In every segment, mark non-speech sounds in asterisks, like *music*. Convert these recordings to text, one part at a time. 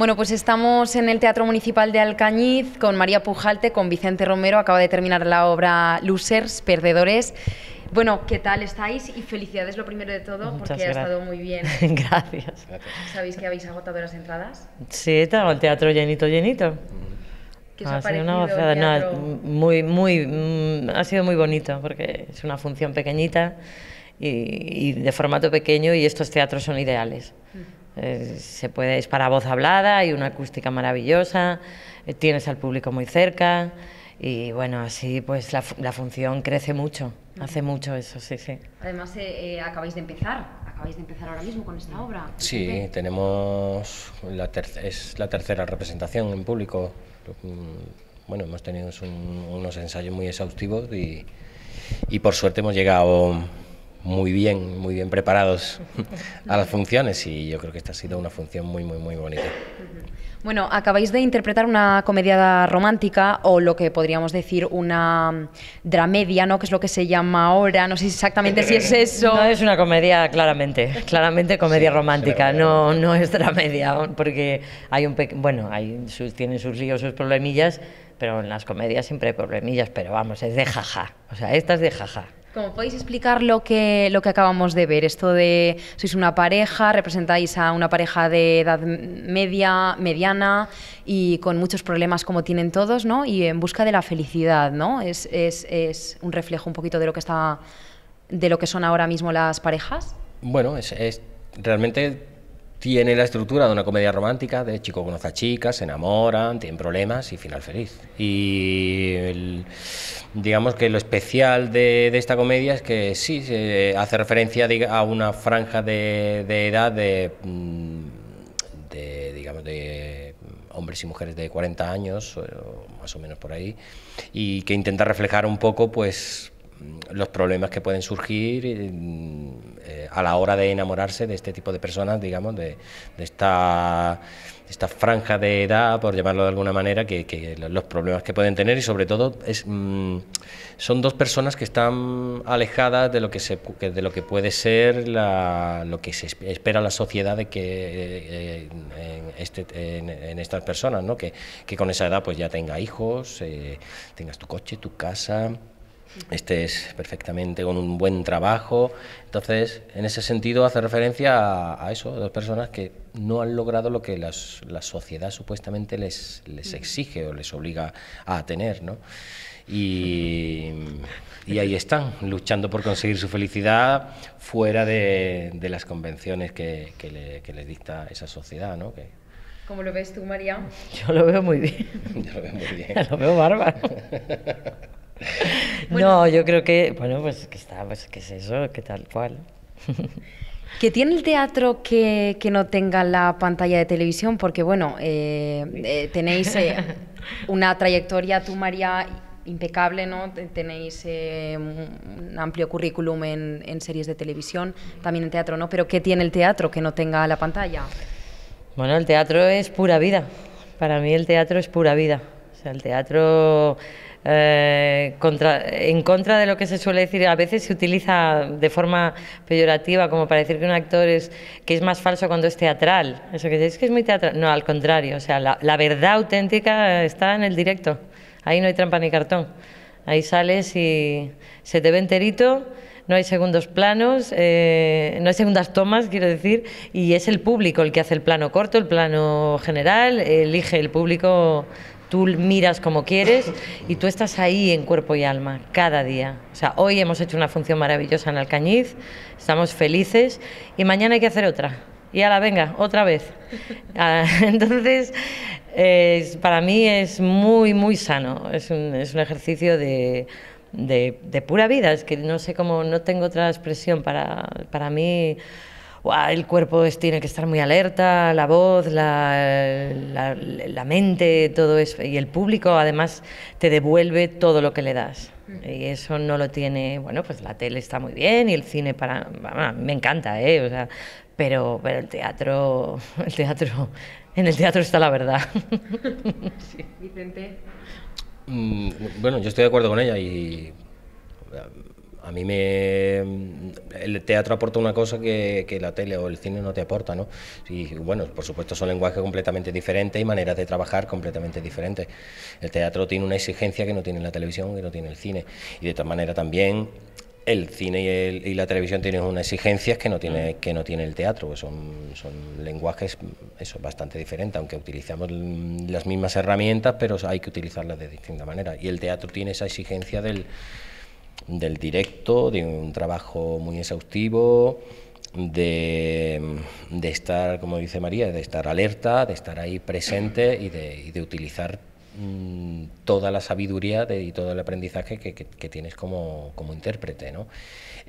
Bueno, pues estamos en el Teatro Municipal de Alcañiz con María Pujalte, con Vicente Romero. Acaba de terminar la obra Losers, Perdedores. Bueno, ¿qué tal estáis? Y felicidades lo primero de todo, porque ha estado muy bien. *laughs* gracias. ¿Sabéis que habéis agotado las entradas? Sí, estaba el teatro llenito, llenito. ha, sido una gozada. muy, muy, mm, ha sido muy bonito, porque es una función pequeñita y, de formato pequeño y estos teatros son ideales. Mm. Eh, se puede, es para voz hablada y una acústica maravillosa, eh, tienes al público muy cerca y bueno, así pues la, función crece mucho, hace mucho eso, sí, sí. Además eh, acabáis de empezar, acabáis de empezar ahora mismo con esta obra. Sí, tenemos, la es la tercera representación en público. Mm, bueno, hemos tenido un, unos ensayos muy exhaustivos y por suerte hemos llegado muy bien, muy bien preparados a las funciones y yo creo que esta ha sido una función muy, muy, muy bonita. Bueno, acabáis de interpretar una comedia romántica o lo que podríamos decir una dramedia, ¿no? Que es lo que se llama ahora, no sé exactamente si es *laughs* eso. No es una comedia, claramente, claramente comedia romántica, no, no es dramedia, porque hay un bueno, hay sus, tienen sus líos, sus problemillas, pero en las comedias siempre hay problemillas, pero vamos, es de jaja, o sea, esta es de jaja. Como podéis explicar lo que, lo que acabamos de ver? Esto de sois una pareja, representáis a una pareja de edad media, mediana y con muchos problemas como tienen todos, ¿no? Y en busca de la felicidad, ¿no? Es, un reflejo un poquito de lo que está de lo que son ahora mismo las parejas. Bueno, es, es realmente tiene la estructura de una comedia romántica, de chico conoce a chica, se enamoran, tienen problemas y final feliz. Y digamos que lo especial de, esta comedia es que sí, hace referencia a una franja de, de edad de, mm, de, digamos, de hombres y mujeres de 40 años, o más o menos por ahí, y que intenta reflejar un poco, pues, los problemas que pueden surgir eh, eh, a la hora de enamorarse de este tipo de personas, digamos, de, esta, franja de edad, por llamarlo de alguna manera, que, los problemas que pueden tener y sobre todo es, mm, son dos personas que están alejadas de lo que, se, de lo que puede ser lo que se espera la sociedad de que eh, este, en, estas personas, ¿no? que, con esa edad pues ya tenga hijos, tengas tu coche, tu casa este es perfectamente con un buen trabajo. Entonces, en ese sentido hace referencia a, eso, dos personas que no han logrado lo que las, la sociedad supuestamente les, les exige o les obliga a tener, ¿no? Y, y, ahí están, luchando por conseguir su felicidad fuera de, de las convenciones que, que, le, les dicta esa sociedad, ¿no? ¿Cómo lo ves tú, María? Yo lo veo muy bien. *laughs* Yo lo veo muy bien. *laughs* lo veo bárbaro. *laughs* no, yo creo que, bueno, pues que está, pues que es eso, que tal cual. *laughs* ¿Qué tiene el teatro que, no tenga la pantalla de televisión? Porque, bueno, eh, eh, tenéis eh, *laughs* una trayectoria, tú, María, impecable, ¿no? Tenéis un amplio currículum en, en, series de televisión, también en teatro, ¿no? Pero ¿qué tiene el teatro que no tenga la pantalla? Bueno, el teatro es pura vida. Para mí el teatro es pura vida. O sea, el teatro eh, contra, en contra de lo que se suele decir, a veces se utiliza de forma peyorativa como para decir que un actor es que es más falso cuando es teatral. Eso que decís que es muy teatral. No, al contrario, o sea, la, verdad auténtica está en el directo. Ahí no hay trampa ni cartón. Ahí sales y se te ve enterito no hay segundos planos, eh, no hay segundas tomas, quiero decir, y es el público el que hace el plano corto, el plano general, elige el público tú miras como quieres y tú estás ahí en cuerpo y alma, cada día. O sea, hoy hemos hecho una función maravillosa en Alcañiz, estamos felices y mañana hay que hacer otra. Y la venga, otra vez. Ah, *laughs* entonces, para mí es muy, muy sano, es un, es un ejercicio de, pura vida, es que no sé cómo, no tengo otra expresión para, para mí el cuerpo es, tiene que estar muy alerta, la voz, la, mente, todo eso. Y el público además te devuelve todo lo que le das. Mm. Y eso no lo tiene, bueno, pues la tele está muy bien y el cine para... me encanta, ¿eh? pero, pero el teatro, *laughs* el teatro, en el teatro está la verdad. *laughs* Vicente. Mm, bueno, yo estoy de acuerdo con ella y a mí me. El teatro aporta una cosa que, que, la tele o el cine no te aporta, ¿no? Y bueno, por supuesto son lenguajes completamente diferentes y maneras de trabajar completamente diferentes. El teatro tiene una exigencia que no tiene la televisión, que no tiene el cine. Y de tal manera también el cine y, la televisión tienen unas exigencias que no tiene mm. que no tiene el teatro son, son lenguajes eso bastante diferentes aunque utilizamos las mismas herramientas pero hay que utilizarlas de distinta manera y el teatro tiene esa exigencia del del directo, de un trabajo muy exhaustivo, de, estar, como dice María, de estar alerta, de estar ahí presente y de, utilizar mm, toda la sabiduría y todo el aprendizaje que, tienes como, intérprete. ¿no?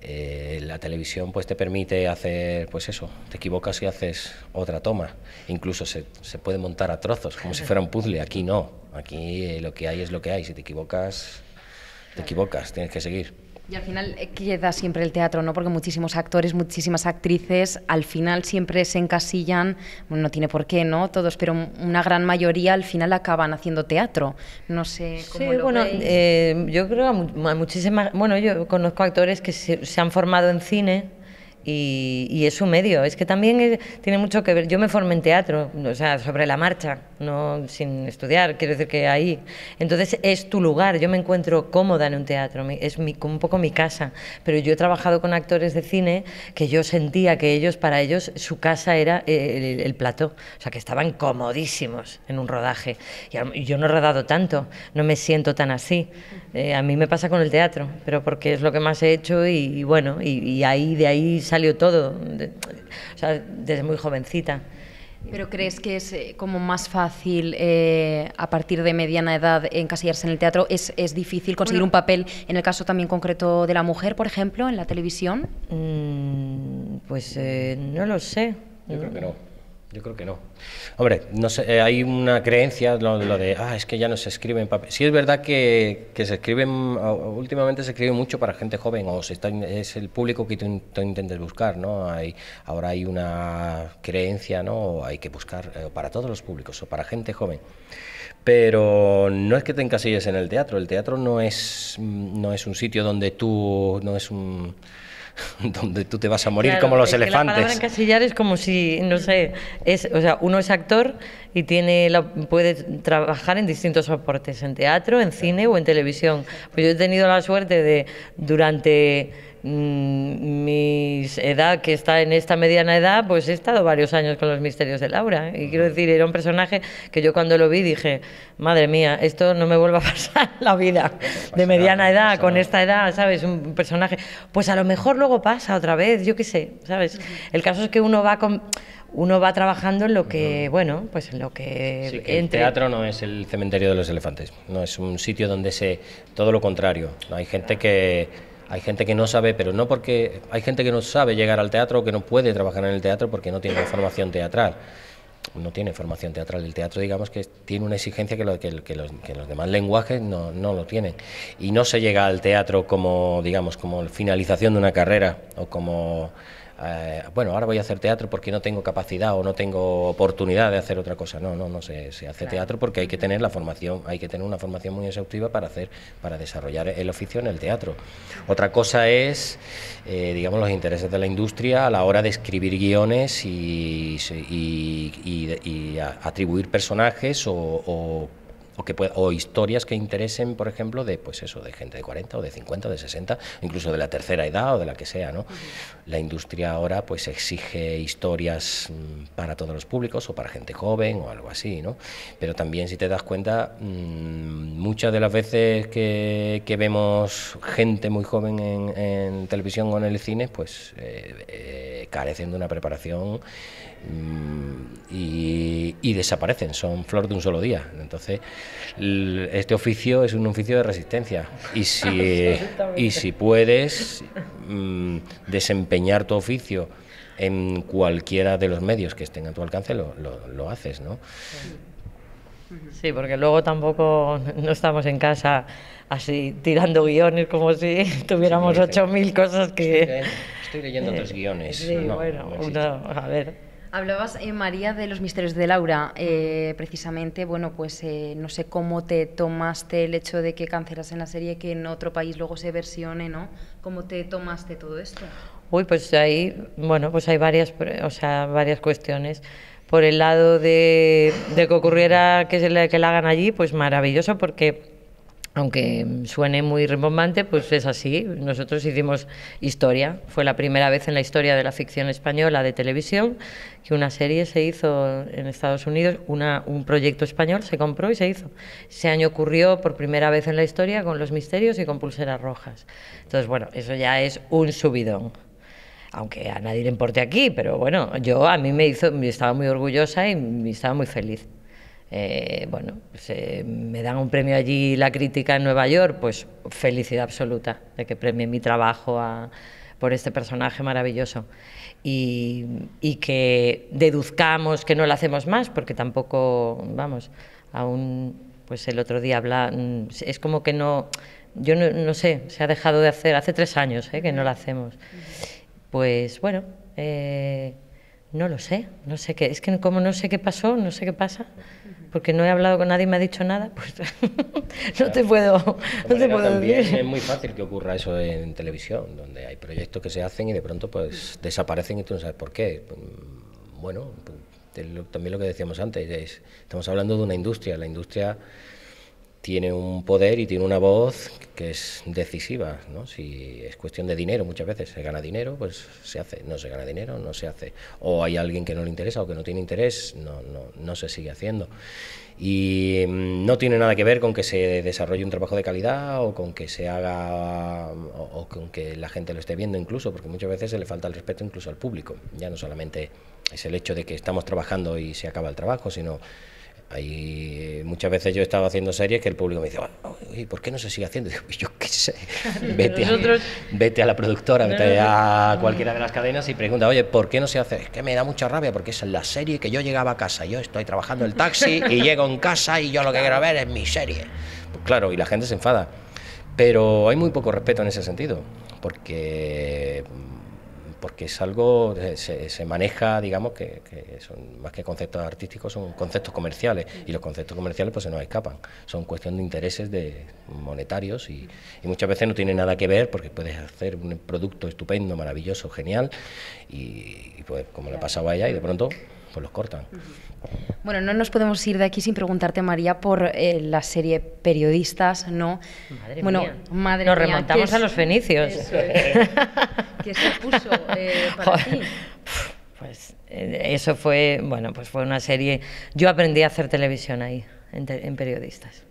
Eh, la televisión pues te permite hacer, pues eso, te equivocas y haces otra toma. Incluso se, se puede montar a trozos, como si fuera un puzzle. Aquí no, aquí eh, lo que hay es lo que hay. Si te equivocas te equivocas, tienes que seguir. Y al final eh, queda siempre el teatro, ¿no? Porque muchísimos actores, muchísimas actrices, al final siempre se encasillan, no tiene por qué, ¿no? Todos, pero una gran mayoría al final acaban haciendo teatro. No sé cómo sí, bueno, eh, yo creo hay muchísimas, bueno, yo conozco actores que se han formado en cine, y, es su medio. Es que también tiene mucho que ver. Yo me formé en teatro, o sea, sobre la marcha, no sin estudiar, quiero decir que ahí. Entonces es tu lugar. Yo me encuentro cómoda en un teatro, es un poco mi casa. Pero yo he trabajado con actores de cine que yo sentía que ellos, para ellos, su casa era eh, el, plató. O sea, que estaban comodísimos en un rodaje. Y yo no he rodado tanto, no me siento tan así. Eh, a mí me pasa con el teatro, pero porque es lo que más he hecho y, bueno, y, y ahí de ahí salió todo, desde muy jovencita. ¿Pero crees que es eh, como más fácil eh, a partir de mediana edad encasillarse en el teatro? ¿Es, difícil conseguir un papel en el caso también concreto de la mujer, por ejemplo, en la televisión? Mm, pues eh, no lo sé. Yo creo que no. Yo creo que no. Hombre, no sé, eh, hay una creencia, lo, de, ah, es que ya no se escriben. en papel. Sí es verdad que, se escriben, últimamente se escribe mucho para gente joven, o se es el público que tú, intentes buscar, ¿no? Hay, ahora hay una creencia, ¿no? Hay que buscar eh, para todos los públicos, o para gente joven. Pero no es que te encasilles en el teatro, el teatro no es, mm, no es un sitio donde tú, no es un *laughs* donde tú te vas a morir como los elefantes. Que encasillar es como si, no sé, es, o sea, uno es actor y tiene puede trabajar en distintos soportes, en teatro, en cine o en televisión. Pues yo he tenido la suerte de, durante Mm, mi edad, que está en esta mediana edad, pues he estado varios años con los misterios de Laura. Y quiero decir, era un personaje que yo cuando lo vi dije, madre mía, esto no me vuelva a *laughs* pasar la vida de mediana edad, con esta edad, ¿sabes? Un personaje. Pues a lo mejor luego pasa otra vez, yo qué sé, ¿sabes? El caso es que uno va con uno va trabajando en lo que, bueno, pues en lo que, ...en El teatro no es el cementerio de los elefantes, no es un sitio donde se, todo lo contrario. Hay gente que hay gente que no sabe, pero no porque hay gente que no sabe llegar al teatro o que no puede trabajar en el teatro porque no tiene formación teatral. No tiene formación teatral. El teatro, digamos, que tiene una exigencia que, los, demás lenguajes no, no, lo tienen. Y no se llega al teatro como, digamos, como finalización de una carrera o como eh, bueno, ahora voy a hacer teatro porque no tengo capacidad o no tengo oportunidad de hacer otra cosa. No, no, no se, hace teatro porque hay que tener la formación, hay que tener una formación muy exhaustiva para hacer, para desarrollar el oficio en el teatro. Otra cosa es, eh, digamos, los intereses de la industria a la hora de escribir guiones y, atribuir personajes o o, o historias que interesen, por ejemplo, de pues eso, de gente de 40 o de 50 o de 60, incluso de la tercera edad o de la que sea, ¿no? La industria ahora pues exige historias mm, para todos los públicos o para gente joven o algo así, ¿no? Pero también si te das cuenta, mm, muchas de las veces que, vemos gente muy joven en, televisión o en el cine, pues eh, eh, carecen de una preparación Mm, y, desaparecen, son flor de un solo día. Entonces, este oficio es un oficio de resistencia y si, y si puedes mm, desempeñar tu oficio en cualquiera de los medios que estén a tu alcance, lo, lo, haces, ¿no? Sí, porque luego tampoco no estamos en casa así tirando guiones como si *laughs* tuviéramos 8.000 cosas que... Estoy leyendo, tres guiones. Sí, bueno, a ver, Hablabas, eh, María, de los misterios de Laura. Eh, precisamente, bueno, pues eh, no sé cómo te tomaste el hecho de que en la serie, que en otro país luego se versione, ¿no? ¿Cómo te tomaste todo esto? Uy, pues ahí, bueno, pues hay varias, o sea, varias cuestiones. Por el lado de, de que ocurriera que, que la hagan allí, pues maravilloso, porque aunque suene muy rimbombante, pues es así. Nosotros hicimos historia. Fue la primera vez en la historia de la ficción española de televisión que una serie se hizo en Estados Unidos, un proyecto español se compró y se hizo. Ese año ocurrió por primera vez en la historia con Los Misterios y con Pulseras Rojas. Entonces, bueno, eso ya es un subidón aunque a nadie le importe aquí, pero bueno, yo a mí me hizo, estaba muy orgullosa y estaba muy feliz. Eh, bueno, me dan un premio allí la crítica en Nueva York, pues felicidad absoluta de que premie mi trabajo por este personaje maravilloso. Y, que deduzcamos que no lo hacemos más, porque tampoco, vamos, aún, pues el otro día habla, mm, es como que no, yo no, sé, se ha dejado de hacer, hace tres años eh, que no lo hacemos. Pues bueno. Eh, no lo sé, no sé qué. Es que como no sé qué pasó, no sé qué pasa, porque no he hablado con nadie y me ha dicho nada, pues *laughs* no te puedo, no te puedo Es muy fácil que ocurra eso en televisión, donde hay proyectos que se hacen y de pronto pues desaparecen y tú no sabes por qué. Bueno, pues, también lo que decíamos antes, estamos hablando de una industria, la industria tiene un poder y tiene una voz que es decisiva, ¿no? Si es cuestión de dinero muchas veces, se gana dinero, pues se hace, no se gana dinero, no se hace. O hay alguien que no le interesa o que no tiene interés, no, no, no se sigue haciendo. Y mm, no tiene nada que ver con que se desarrolle un trabajo de calidad o con que se haga, o, o con que la gente lo esté viendo incluso, porque muchas veces se le falta el respeto incluso al público. Ya no solamente es el hecho de que estamos trabajando y se acaba el trabajo, sino hay eh, muchas veces yo he estado haciendo series que el público me dice, ¿por qué no se sigue haciendo? *laughs* Pues yo qué sé, *laughs* vete, a, vete a la productora, vete a cualquiera de las cadenas y pregunta, oye, ¿por qué no se hace? Es que me da mucha rabia porque es la serie que yo llegaba a casa, yo estoy trabajando el taxi y *laughs* llego en casa y yo lo que quiero ver es mi serie. Pues claro, y la gente se enfada. Pero hay muy poco respeto en ese sentido, porque porque es algo, eh, se, maneja, digamos, que, son más que conceptos artísticos, son conceptos comerciales, y los conceptos comerciales pues se nos escapan, son cuestión de intereses de monetarios y, muchas veces no tiene nada que ver porque puedes hacer un producto estupendo, maravilloso, genial, y, pues como le pasaba a ella y de pronto pues los cortan. Bueno, no nos podemos ir de aquí sin preguntarte, María, por eh, la serie Periodistas, ¿no? Madre bueno, mía. Madre nos remontamos a los fenicios. *laughs* se puso eh, *laughs* para ti? Pues eh, eso fue, bueno, pues fue una serie. Yo aprendí a hacer televisión ahí, en, periodistas.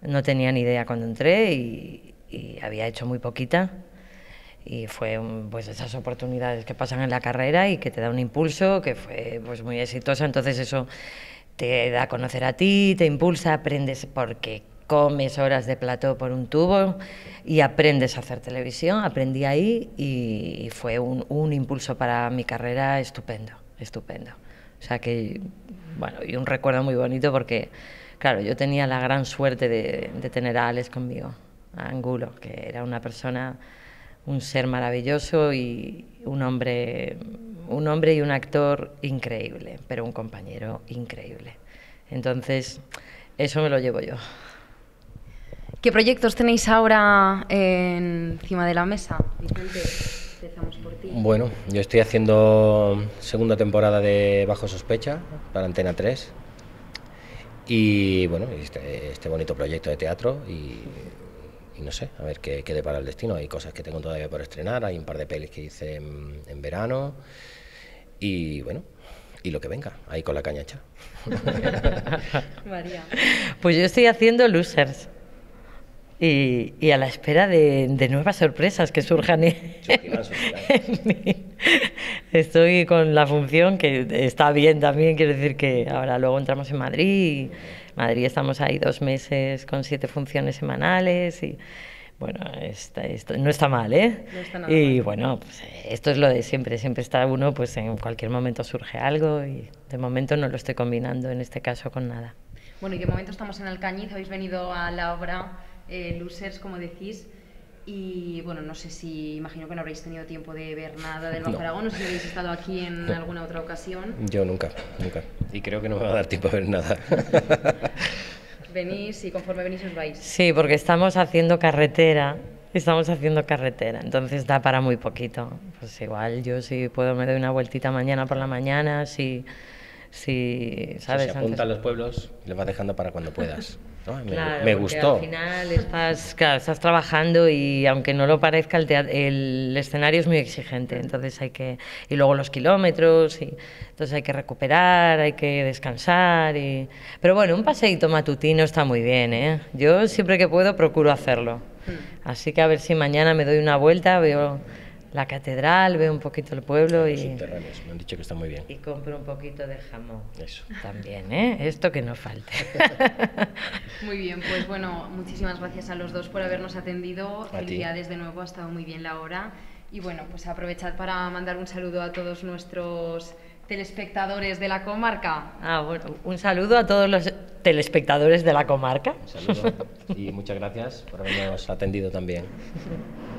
No tenía ni idea cuando entré y, había hecho muy poquita y fue pues esas oportunidades que pasan en la carrera y que te da un impulso que fue pues muy exitosa entonces eso te da a conocer a ti te impulsa aprendes porque comes horas de plató por un tubo y aprendes a hacer televisión, aprendí ahí y fue un, impulso para mi carrera estupendo, estupendo. O sea que, bueno, y un recuerdo muy bonito porque, claro, yo tenía la gran suerte de, tener a Alex conmigo, a Angulo, que era una persona, un ser maravilloso y un hombre, un hombre y un actor increíble, pero un compañero increíble. Entonces, eso me lo llevo yo. ¿Qué proyectos tenéis ahora eh, encima de la mesa, Bueno, yo estoy haciendo segunda temporada de Bajo Sospecha para Antena 3 y bueno, este, este, bonito proyecto de teatro y no sé, a ver qué, depara el destino. Hay cosas que tengo todavía por estrenar, hay un par de pelis que hice en, verano y bueno, y lo que venga, ahí con la cañacha. *laughs* María. Pues yo estoy haciendo Losers. Y, a la espera de, nuevas sorpresas que surjan. *laughs* Estoy con la función que está bien también, quiero decir que ahora luego entramos en Madrid. Madrid estamos ahí dos meses con siete funciones semanales y bueno, no está mal, ¿eh? y bueno, pues, esto es lo de siempre, siempre está uno, pues en cualquier momento surge algo y de momento no lo estoy combinando en este caso con nada. Bueno, ¿y de momento estamos en Alcañiz? Habéis venido a la obra eh, losers, como decís. Y bueno, no sé si, imagino que no habréis tenido tiempo de ver nada del Bajo no. Aragón, no sé si habéis estado aquí en alguna otra ocasión. Yo nunca, nunca. Y creo que no me va a dar tiempo de ver nada. *laughs* venís y conforme venís os vais. Sí, porque estamos haciendo carretera. Estamos haciendo carretera, entonces da para muy poquito. Pues igual yo si puedo me doy una vueltita mañana por la mañana, si, si sabes. Si se a los pueblos, le vas dejando para cuando puedas. *laughs* me, gustó. Al final estás, trabajando y aunque no lo parezca, el, teatro, el, escenario es muy exigente. Entonces hay que. Y luego los kilómetros, y, entonces hay que recuperar, hay que descansar. pero bueno, un paseíto matutino está muy bien, ¿eh? Yo siempre que puedo procuro hacerlo. Mm. Así que a ver si mañana me doy una vuelta, veo la catedral, veo un poquito el pueblo y... me han dicho que está muy bien. Y compro un poquito de jamón. Eso. También, ¿eh? Esto que no falte. *laughs* muy bien, pues bueno, muchísimas gracias a los dos por habernos atendido. El día desde de nuevo, ha estado muy bien la hora. Y bueno, pues aprovechad para mandar un saludo a todos nuestros telespectadores de la comarca. Ah, bueno, un saludo a todos los telespectadores de la comarca. Un saludo y muchas gracias por habernos atendido también. *laughs*